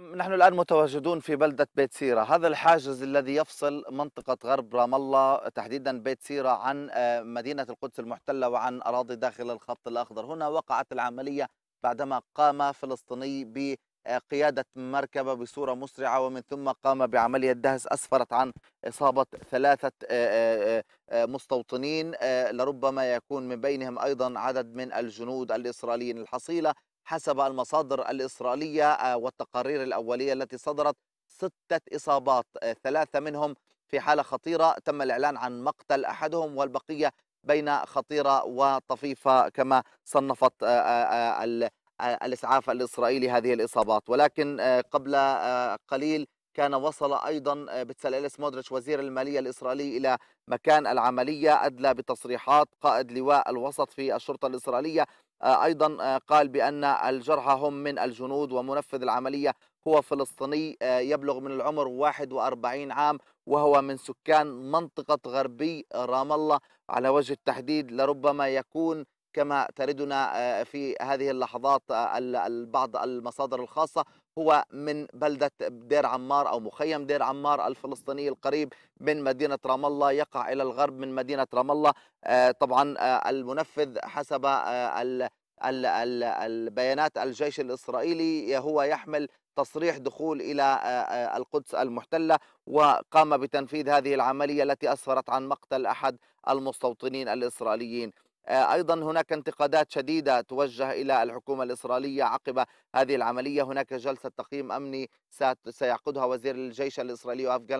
نحن الآن متواجدون في بلدة بيت سيرة هذا الحاجز الذي يفصل منطقة غرب رام الله تحديدا بيت سيرة عن آه، مدينة القدس المحتلة وعن أراضي داخل الخط الأخضر هنا وقعت العملية بعدما قام فلسطيني بقيادة مركبة بصورة مسرعة ومن ثم قام بعملية دهس أسفرت عن إصابة ثلاثة آه، آه، مستوطنين لربما يكون من بينهم أيضا عدد من الجنود الإسرائيليين الحصيلة حسب المصادر الإسرائيلية آه، والتقارير الأولية التي صدرت ستة إصابات آه، ثلاثة منهم في حالة خطيرة تم الإعلان عن مقتل أحدهم والبقية بين خطيرة وطفيفة كما صنفت آه، الإسعاف الإسرائيلي هذه الإصابات ولكن قبل قليل كان وصل أيضا آه، بتسليلس مودريتش وزير المالية الإسرائيلي إلى مكان العملية أدلى بتصريحات قائد لواء الوسط في الشرطة الإسرائيلية آه، أيضا آه، قال بأن الجرحى هم من الجنود ومنفذ العملية هو فلسطيني يبلغ من العمر 41 عام وهو من سكان منطقة غربي رام الله على وجه التحديد لربما يكون كما تردنا في هذه اللحظات بعض المصادر الخاصة هو من بلدة دير عمار أو مخيم دير عمار الفلسطيني القريب من مدينة رام الله يقع إلى الغرب من مدينة رام الله آه، طبعا آه، المنفذ حسب آه، البيانات الجيش الإسرائيلي هو يحمل تصريح دخول إلى القدس المحتلة وقام بتنفيذ هذه العملية التي أسفرت عن مقتل أحد المستوطنين الإسرائيليين آه، أيضا هناك انتقادات شديدة توجه إلى الحكومة الإسرائيلية عقب هذه العملية هناك جلسة تقييم أمني سيعقدها وزير الجيش الإسرائيلي يوآف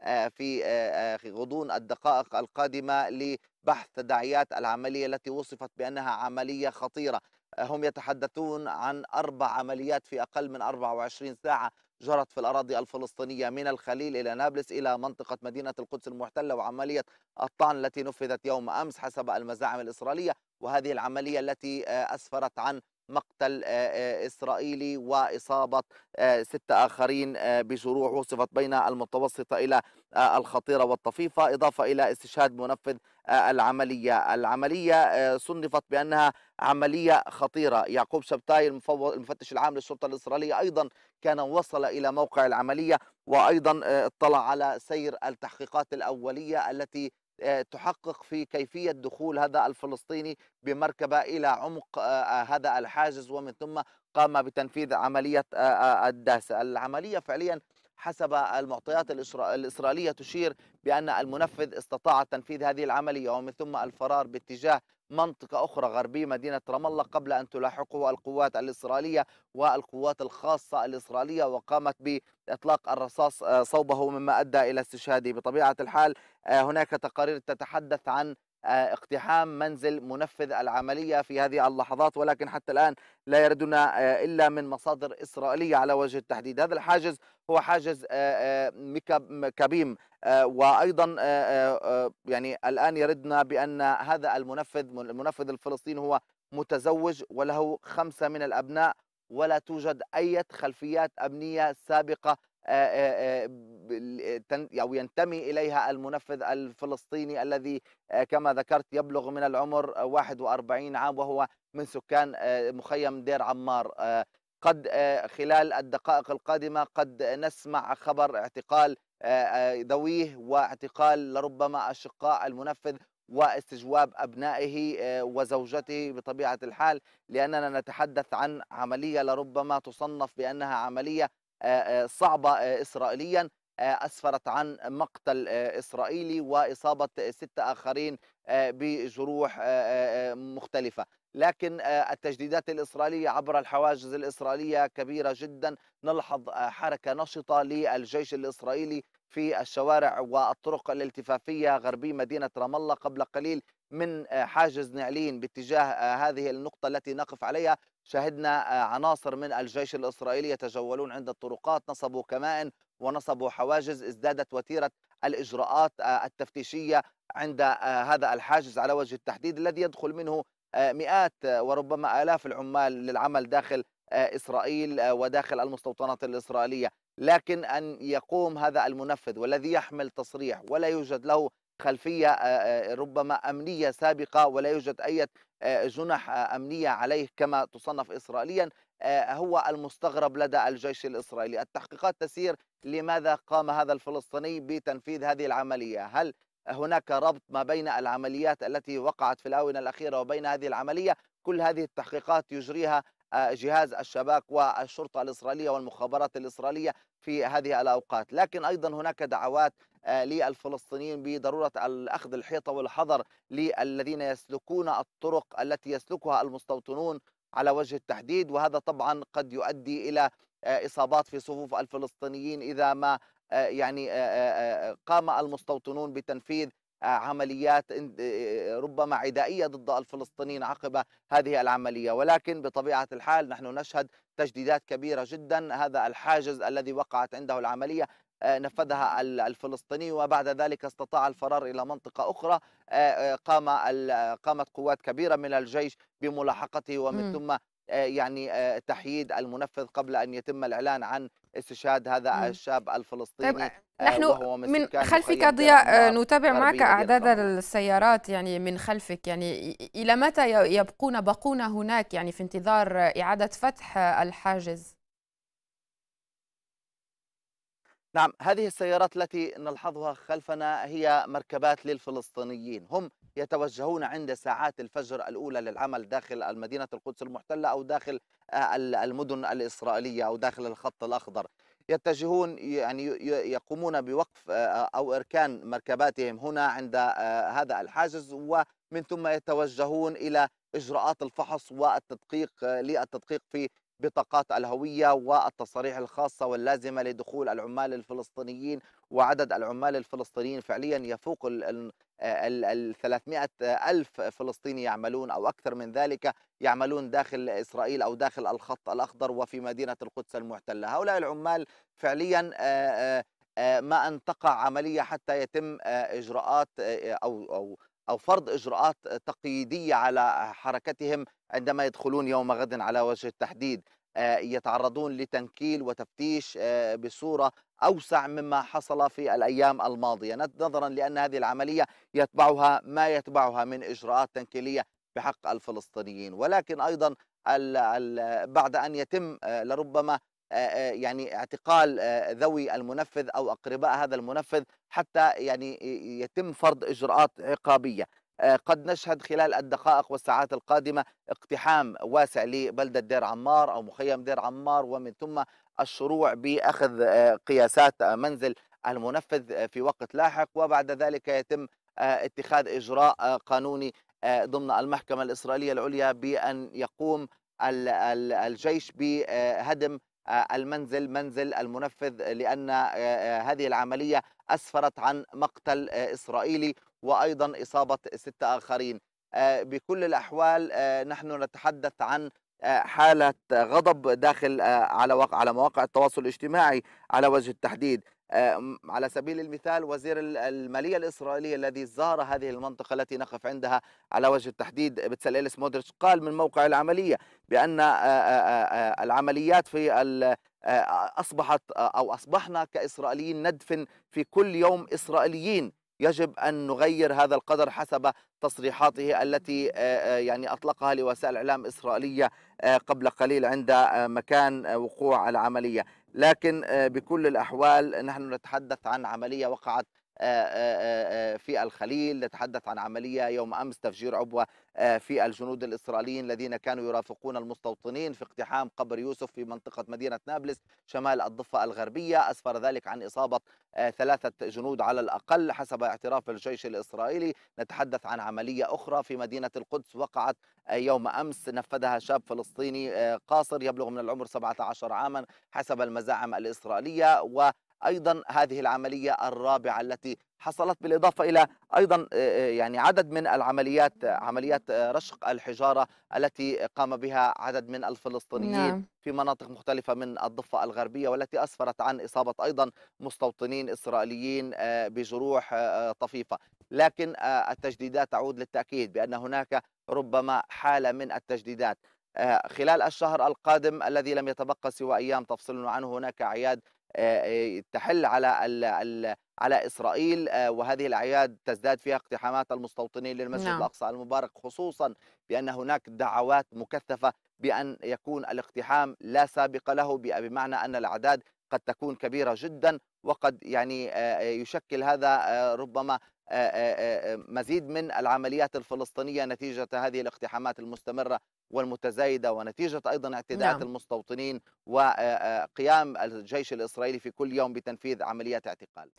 آه، آه، في غضون الدقائق القادمة لبحث تداعيات العملية التي وصفت بأنها عملية خطيرة هم يتحدثون عن أربع عمليات في أقل من 24 ساعة جرت في الأراضي الفلسطينية من الخليل إلى نابلس إلى منطقة مدينة القدس المحتلة وعملية الطعن التي نفذت يوم أمس حسب المزاعم الإسرائيلية وهذه العملية التي آه، أسفرت عن مقتل إسرائيلي وإصابة ستة آخرين بجروح وصفت بين المتوسطة إلى الخطيرة والطفيفة إضافة إلى استشهاد منفذ العملية العملية صنفت بأنها عملية خطيرة يعقوب شبتاي المفتش العام للشرطة الإسرائيلية أيضا كان وصل إلى موقع العملية وأيضا اطلع على سير التحقيقات الأولية التي آه، تحقق في كيفية دخول هذا الفلسطيني بمركبة إلى عمق آه، آه، هذا الحاجز ومن ثم قام بتنفيذ عملية الداس العملية فعليا حسب المعطيات الإسرائيلية تشير بأن المنفذ استطاع تنفيذ هذه العملية ومن ثم الفرار باتجاه منطقة أخرى غربي مدينة رام الله قبل أن تلاحقه القوات الإسرائيلية والقوات الخاصة الإسرائيلية وقامت بإطلاق الرصاص آه، صوبه مما أدى إلى استشهاده بطبيعة الحال آه، هناك تقارير تتحدث عن آه، اقتحام منزل منفذ العملية في هذه اللحظات ولكن حتى الآن لا يردنا آه، إلا من مصادر إسرائيلية على وجه التحديد هذا الحاجز هو حاجز آه، كبيم وايضا يعني الان يردنا بان هذا المنفذ المنفذ الفلسطيني هو متزوج وله خمسه من الابناء ولا توجد اي خلفيات امنيه سابقه او ينتمي اليها المنفذ الفلسطيني الذي كما ذكرت يبلغ من العمر 41 عام وهو من سكان مخيم دير عمار قد خلال الدقائق القادمه قد نسمع خبر اعتقال ذويه واعتقال لربما اشقاء المنفذ واستجواب ابنائه وزوجته بطبيعه الحال لاننا نتحدث عن عمليه لربما تصنف بانها عمليه آه، آه، صعبة آه، إسرائيليا أسفرت عن مقتل إسرائيلي وإصابة ستة آخرين بجروح مختلفة لكن التجديدات الإسرائيلية عبر الحواجز الإسرائيلية كبيرة جدا نلحظ حركة نشطة للجيش الإسرائيلي في الشوارع والطرق الالتفافية غربي مدينة رام الله قبل قليل من حاجز نعلين باتجاه هذه النقطة التي نقف عليها شهدنا آه، عناصر من الجيش الإسرائيلي يتجولون عند الطرقات نصبوا كمائن ونصبوا حواجز ازدادت وتيرة الإجراءات آه، التفتيشية عند آه، هذا الحاجز على وجه التحديد الذي يدخل منه مئات وربما آلاف العمال للعمل داخل إسرائيل وداخل المستوطنات الإسرائيلية لكن أن يقوم هذا المنفذ والذي يحمل تصريح ولا يوجد له خلفية ربما أمنية سابقة ولا يوجد أي جنح أمنية عليه كما تصنف إسرائيليا هو المستغرب لدى الجيش الإسرائيلي التحقيقات تسير لماذا قام هذا الفلسطيني بتنفيذ هذه العملية هل هناك ربط ما بين العمليات التي وقعت في الآونة الأخيرة وبين هذه العملية كل هذه التحقيقات يجريها آه، جهاز الشباك والشرطة الإسرائيلية والمخابرات الإسرائيلية في هذه الأوقات لكن أيضا هناك دعوات آه، للفلسطينيين بضرورة الأخذ الحيطة والحذر للذين يسلكون الطرق التي يسلكها المستوطنون على وجه التحديد وهذا طبعا قد يؤدي إلى آه، إصابات في صفوف الفلسطينيين إذا ما يعني قام المستوطنون بتنفيذ عمليات إيه، إيه، ربما عدائية ضد الفلسطينيين عقب هذه العملية ولكن بطبيعة الحال نحن نشهد تجديدات كبيرة جدا هذا الحاجز الذي وقعت عنده العملية آه، نفذها الفلسطيني وبعد ذلك استطاع الفرار الى منطقه اخرى آه، آه، قام قامت قوات كبيره من الجيش بملاحقته ومن ثم يعني تحييد المنفذ قبل ان يتم الاعلان عن استشهاد هذا مم. الشاب الفلسطيني طيب آه، نحن من, من خلفك ضياء آه، نتابع معك أعداد السيارات يعني من خلفك يعني إلى متى يبقون بقون هناك يعني في انتظار إعادة فتح الحاجز؟ نعم هذه السيارات التي نلحظها خلفنا هي مركبات للفلسطينيين هم يتوجهون عند ساعات الفجر الأولى للعمل داخل المدينة القدس المحتلة أو داخل آه، المدن الإسرائيلية أو داخل الخط الأخضر يتجهون يعني يقومون بوقف آه، آه، أو إركان مركباتهم هنا عند هذا الحاجز ومن ثم يتوجهون إلى إجراءات الفحص والتدقيق للتدقيق في بطاقات الهوية والتصاريح الخاصة واللازمة لدخول العمال الفلسطينيين وعدد العمال الفلسطينيين فعليا يفوق ال 300 ألف فلسطيني يعملون أو أكثر من ذلك يعملون داخل إسرائيل أو داخل الخط الأخضر وفي مدينة القدس المحتلة هؤلاء العمال فعليا آه، آه، آه، ما أن تقع عملية حتى يتم إجراءات أو أو أو فرض إجراءات تقييدية على حركتهم عندما يدخلون يوم غد على وجه التحديد آه، يتعرضون لتنكيل وتفتيش آه، بصورة أوسع مما حصل في الأيام الماضية نظرا لأن هذه العملية يتبعها ما يتبعها من إجراءات تنكيلية بحق الفلسطينيين ولكن أيضا بعد أن يتم آه، لربما يعني اعتقال ذوي المنفذ او اقرباء هذا المنفذ حتى يعني يتم فرض اجراءات عقابيه قد نشهد خلال الدقائق والساعات القادمه اقتحام واسع لبلده دير عمار او مخيم دير عمار ومن ثم الشروع باخذ قياسات منزل المنفذ في وقت لاحق وبعد ذلك يتم اتخاذ اجراء قانوني ضمن المحكمه الاسرائيليه العليا بان يقوم الجيش بهدم المنزل منزل المنفذ لأن آه، آه، هذه العملية أسفرت عن مقتل إسرائيلي وأيضا إصابة ستة آخرين آه، بكل الأحوال نحن نتحدث عن حالة غضب داخل على على مواقع التواصل الاجتماعي على وجه التحديد على سبيل المثال وزير المالية الإسرائيلية الذي زار هذه المنطقة التي نقف عندها على وجه التحديد بتسأل إليس مودريتش قال من موقع العملية بان العمليات في اصبحت او اصبحنا كاسرائيليين ندفن في كل يوم اسرائيليين يجب ان نغير هذا القدر حسب تصريحاته التي يعني اطلقها لوسائل الاعلام اسرائيليه قبل قليل عند مكان وقوع العمليه، لكن بكل الاحوال نحن نتحدث عن عمليه وقعت آه، آه، آه، في الخليل نتحدث عن عملية يوم أمس تفجير عبوة في الجنود الإسرائيليين الذين كانوا يرافقون المستوطنين في اقتحام قبر يوسف في منطقة مدينة نابلس شمال الضفة الغربية أسفر ذلك عن إصابة ثلاثة جنود على الأقل حسب اعتراف الجيش الإسرائيلي نتحدث عن عملية أخرى في مدينة القدس وقعت يوم أمس نفذها شاب فلسطيني قاصر يبلغ من العمر 17 عاما حسب المزاعم الإسرائيلية و ايضا هذه العمليه الرابعه التي حصلت بالاضافه الى ايضا آه، آه، يعني عدد من العمليات عمليات آه، رشق الحجاره التي قام بها عدد من الفلسطينيين نعم. في مناطق مختلفه من الضفه الغربيه والتي اسفرت عن اصابه ايضا مستوطنين اسرائيليين بجروح طفيفه لكن التجديدات تعود للتاكيد بان هناك ربما حاله من التجديدات خلال الشهر القادم الذي لم يتبقى سوى ايام تفصلنا عنه هناك اعياد تحل على ال الـ على اسرائيل وهذه الاعياد تزداد فيها اقتحامات المستوطنين للمسجد نعم. الاقصى المبارك خصوصا بان هناك دعوات مكثفه بان يكون الاقتحام لا سابق له بمعنى ان الاعداد قد تكون كبيره جدا وقد يعني يشكل هذا ربما آه، آه، آه، مزيد من العمليات الفلسطينية نتيجة هذه الاقتحامات المستمرة والمتزايدة ونتيجة أيضا اعتداءات نعم. المستوطنين وقيام الجيش الإسرائيلي في كل يوم بتنفيذ عمليات اعتقال